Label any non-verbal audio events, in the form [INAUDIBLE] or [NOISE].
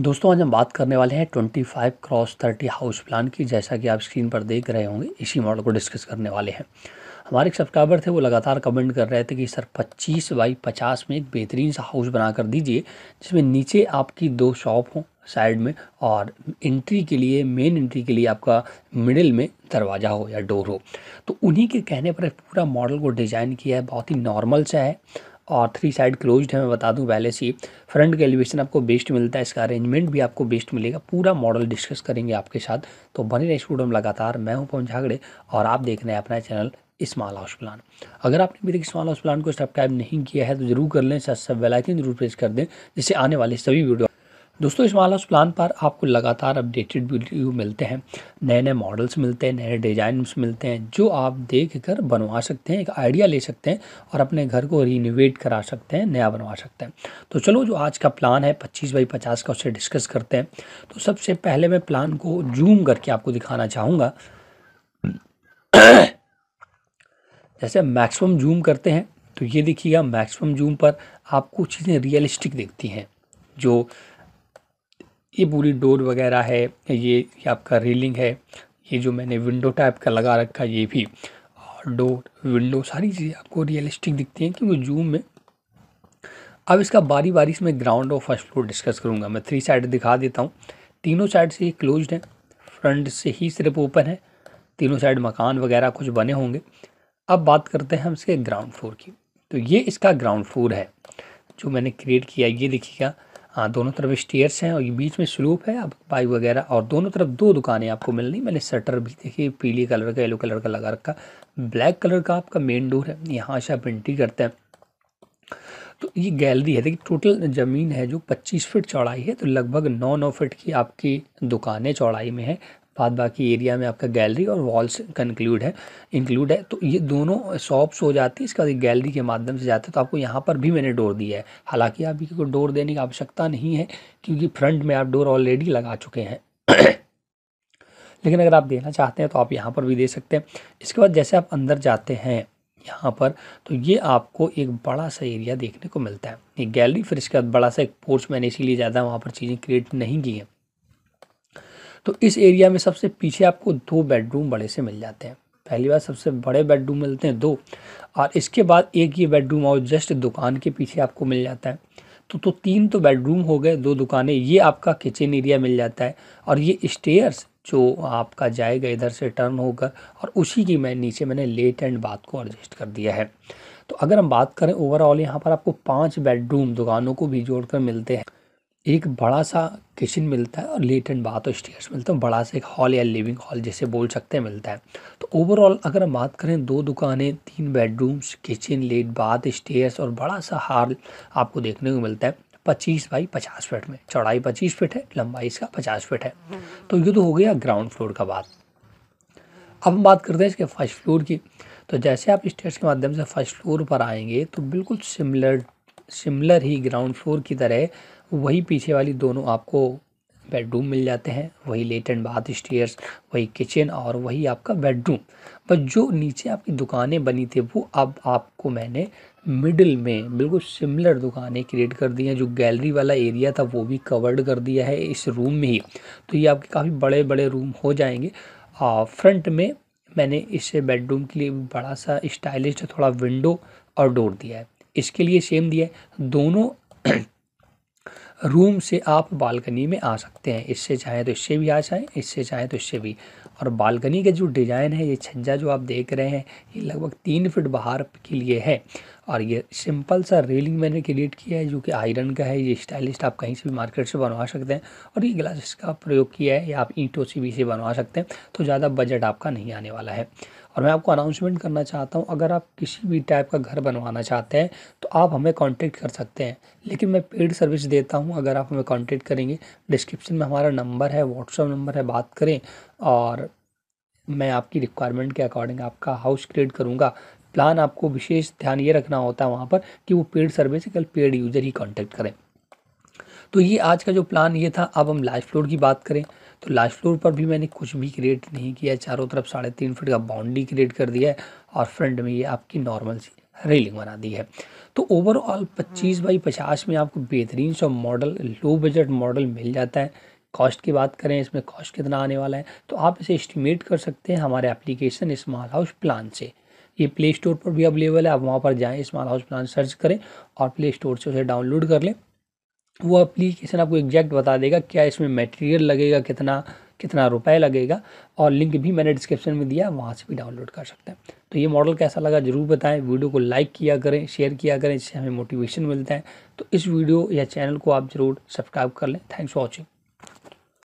दोस्तों आज हम बात करने वाले हैं 25 क्रॉस 30 हाउस प्लान की जैसा कि आप स्क्रीन पर देख रहे होंगे इसी मॉडल को डिस्कस करने वाले हैं हमारे एक सब्सक्राइबर थे वो लगातार कमेंट कर रहे थे कि सर 25 बाई 50 में एक बेहतरीन सा हाउस बना कर दीजिए जिसमें नीचे आपकी दो शॉप हों साइड में और एंट्री के लिए मेन एंट्री के लिए आपका मिडिल में दरवाज़ा हो या डोर हो तो उन्हीं के कहने पर पूरा मॉडल को डिज़ाइन किया है बहुत ही नॉर्मल सा है और थ्री साइड क्लोज्ड है मैं बता दूं पहले से फ्रंट का एलिवेशन आपको बेस्ट मिलता है इसका अरेंजमेंट भी आपको बेस्ट मिलेगा पूरा मॉडल डिस्कस करेंगे आपके साथ तो बने रहे स्टूडेंट लगातार मैं हूं पवन झागड़े और आप देख रहे हैं अपना चैनल इस्माल हाउस प्लान अगर आपने मेरे इस्माल हाउस प्लान को सब्सक्राइब नहीं किया है तो जरूर कर लें साथ सब बेलाइकन जरूर प्रेस कर दें जिससे आने वाले सभी वीडियो दोस्तों इस माला प्लान पर आपको लगातार अपडेटेड वीडियो मिलते हैं नए नए मॉडल्स मिलते हैं नए डिज़ाइन्स मिलते हैं जो आप देख कर बनवा सकते हैं एक आइडिया ले सकते हैं और अपने घर को रिनोवेट करा सकते हैं नया बनवा सकते हैं तो चलो जो आज का प्लान है पच्चीस बाई पचास का उसे डिस्कस करते हैं तो सबसे पहले मैं प्लान को जूम करके आपको दिखाना चाहूँगा जैसे मैक्सिमम जूम करते हैं तो ये देखिएगा मैक्सिमम जूम पर आपको चीज़ें रियलिस्टिक देखती हैं जो ये पूरी डोर वगैरह है ये आपका रेलिंग है ये जो मैंने विंडो टाइप का लगा रखा ये भी और डोर विंडो सारी चीज़ें आपको रियलिस्टिक दिखती हैं क्योंकि जूम में अब इसका बारी बारी से मैं ग्राउंड और फर्स्ट फ्लोर डिस्कस करूँगा मैं थ्री साइड दिखा देता हूँ तीनों साइड से ये क्लोज है फ्रंट से ही सिर्फ ओपन है तीनों साइड मकान वगैरह कुछ बने होंगे अब बात करते हैं हम इसके ग्राउंड फ्लोर की तो ये इसका ग्राउंड फ्लोर है जो मैंने क्रिएट किया ये देखिएगा हाँ दोनों तरफ स्टेयर्स हैं और ये बीच में स्लूप है आप पाइप वगैरह और दोनों तरफ दो दुकानें आपको मिल रही मैंने शटर भी देखिए पीले कलर का येलो कलर का लगा रखा ब्लैक कलर का आपका मेन डोर है यहाँ से आप एंट्री करते हैं तो ये गैलरी है देखिए टोटल ज़मीन है जो 25 फीट चौड़ाई है तो लगभग नौ नौ फीट की आपकी दुकानें चौड़ाई में है बाद बाकी एरिया में आपका गैलरी और वॉल्स कंक्लूड है इंक्लूड है तो ये दोनों शॉप्स हो जाती है इसके बाद गैलरी के माध्यम से जाते हैं तो आपको यहाँ पर भी मैंने डोर दिया है हालाँकि आप को डोर देने की आवश्यकता नहीं है क्योंकि फ्रंट में आप डोर ऑलरेडी लगा चुके हैं [COUGHS] लेकिन अगर आप देना चाहते हैं तो आप यहाँ पर भी दे सकते हैं इसके बाद जैसे आप अंदर जाते हैं यहाँ पर तो ये आपको एक बड़ा सा एरिया देखने को मिलता है ये गैलरी फिर इसके बाद बड़ा सा एक पोर्च मैंने इसीलिए ज़्यादा वहाँ पर चीज़ें क्रिएट नहीं की हैं तो इस एरिया में सबसे पीछे आपको दो बेडरूम बड़े से मिल जाते हैं पहली बार सबसे बड़े बेडरूम मिलते हैं दो और इसके बाद एक ये बेडरूम और जस्ट दुकान के पीछे आपको मिल जाता है तो तो तीन तो बेडरूम हो गए दो दुकानें ये आपका किचन एरिया मिल जाता है और ये स्टेयर्स जो आपका जाएगा इधर से टर्न होकर और उसी की मैं नीचे मैंने लेट एंड बात को एडजस्ट कर दिया है तो अगर हम बात करें ओवरऑल यहाँ पर आपको पाँच बेडरूम दुकानों को भी जोड़ मिलते हैं एक बड़ा सा किचन मिलता है और लेट एंड बाथ और स्टेयर्स मिलता है बड़ा सा एक हॉल या लिविंग हॉल जैसे बोल सकते हैं मिलता है तो ओवरऑल अगर हम बात करें दो दुकानें तीन बेडरूम्स किचन लेट बाथ स्टेयर्स और बड़ा सा हॉल आपको देखने को मिलता है पच्चीस बाई पचास फीट में चौड़ाई पच्चीस फीट है लंबाई इसका पचास फीट है तो ये तो हो गया ग्राउंड फ्लोर का बात अब हम बात करते हैं इसके फर्स्ट फ्लोर की तो जैसे आप स्टेयर्स के माध्यम से फर्स्ट फ्लोर पर आएंगे तो बिल्कुल सिमिलर सिमिलर ही ग्राउंड फ्लोर की तरह वही पीछे वाली दोनों आपको बेडरूम मिल जाते हैं वही लेट एंड बाथ स्टेयर्स वही किचन और वही आपका बेडरूम बस जो नीचे आपकी दुकानें बनी थी वो अब आपको मैंने मिडिल में बिल्कुल सिमिलर दुकानें क्रिएट कर दी हैं जो गैलरी वाला एरिया था वो भी कवर्ड कर दिया है इस रूम में ही तो ये आपके काफ़ी बड़े बड़े रूम हो जाएंगे और फ्रंट में मैंने इस बेडरूम के लिए बड़ा सा स्टाइलिश थोड़ा विंडो और डोर दिया है इसके लिए सेम दिया है दोनों [CLEARS THROAT] रूम से आप बालकनी में आ सकते हैं इससे चाहे तो इससे भी आ जाए इससे चाहे तो इससे भी और बालकनी का जो डिज़ाइन है ये छज्जा जो आप देख रहे हैं ये लगभग तीन फिट बाहर के लिए है और ये सिंपल सा रेलिंग मैंने क्रिएट किया है जो कि आयरन का है ये स्टाइलिस्ट आप कहीं से भी मार्केट से बनवा सकते हैं और ये ग्लासेस का प्रयोग किया है ये आप ईंटों से भी इसे बनवा सकते हैं तो ज़्यादा बजट आपका नहीं आने वाला है और मैं आपको अनाउंसमेंट करना चाहता हूँ अगर आप किसी भी टाइप का घर बनवाना चाहते हैं तो आप हमें कांटेक्ट कर सकते हैं लेकिन मैं पेड सर्विस देता हूँ अगर आप हमें कांटेक्ट करेंगे डिस्क्रिप्शन में हमारा नंबर है व्हाट्सअप नंबर है बात करें और मैं आपकी रिक्वायरमेंट के अकॉर्डिंग आपका हाउस क्रिएट करूँगा प्लान आपको विशेष ध्यान ये रखना होता है वहाँ पर कि वो पेड सर्वे से कल पेड यूज़र ही कॉन्टैक्ट करें तो ये आज का जो प्लान ये था अब हम लास्ट फ्लोर की बात करें तो लास्ट फ्लोर पर भी मैंने कुछ भी क्रिएट नहीं किया है चारों तरफ साढ़े तीन फिट का बाउंड्री क्रिएट कर दिया है और फ्रंट में ये आपकी नॉर्मल सी रेलिंग बना दी है तो ओवरऑल 25 बाई 50 में आपको बेहतरीन सा मॉडल लो बजट मॉडल मिल जाता है कॉस्ट की बात करें इसमें कॉस्ट कितना आने वाला है तो आप इसे एस्टिमेट कर सकते हैं हमारे एप्लीकेशन स्मॉल हाउस प्लान से ये प्ले स्टोर पर भी अवेलेबल है आप वहाँ पर जाएँ स्मार्ट हाउस प्लान सर्च करें और प्ले स्टोर से उसे डाउनलोड कर लें वो अप्लीकेशन आपको एग्जैक्ट बता देगा क्या इसमें मटेरियल लगेगा कितना कितना रुपए लगेगा और लिंक भी मैंने डिस्क्रिप्शन में दिया वहाँ से भी डाउनलोड कर सकते हैं तो ये मॉडल कैसा लगा जरूर बताएं वीडियो को लाइक किया करें शेयर किया करें इससे हमें मोटिवेशन मिलता है तो इस वीडियो या चैनल को आप ज़रूर सब्सक्राइब कर लें थैंक्स फॉर वॉचिंग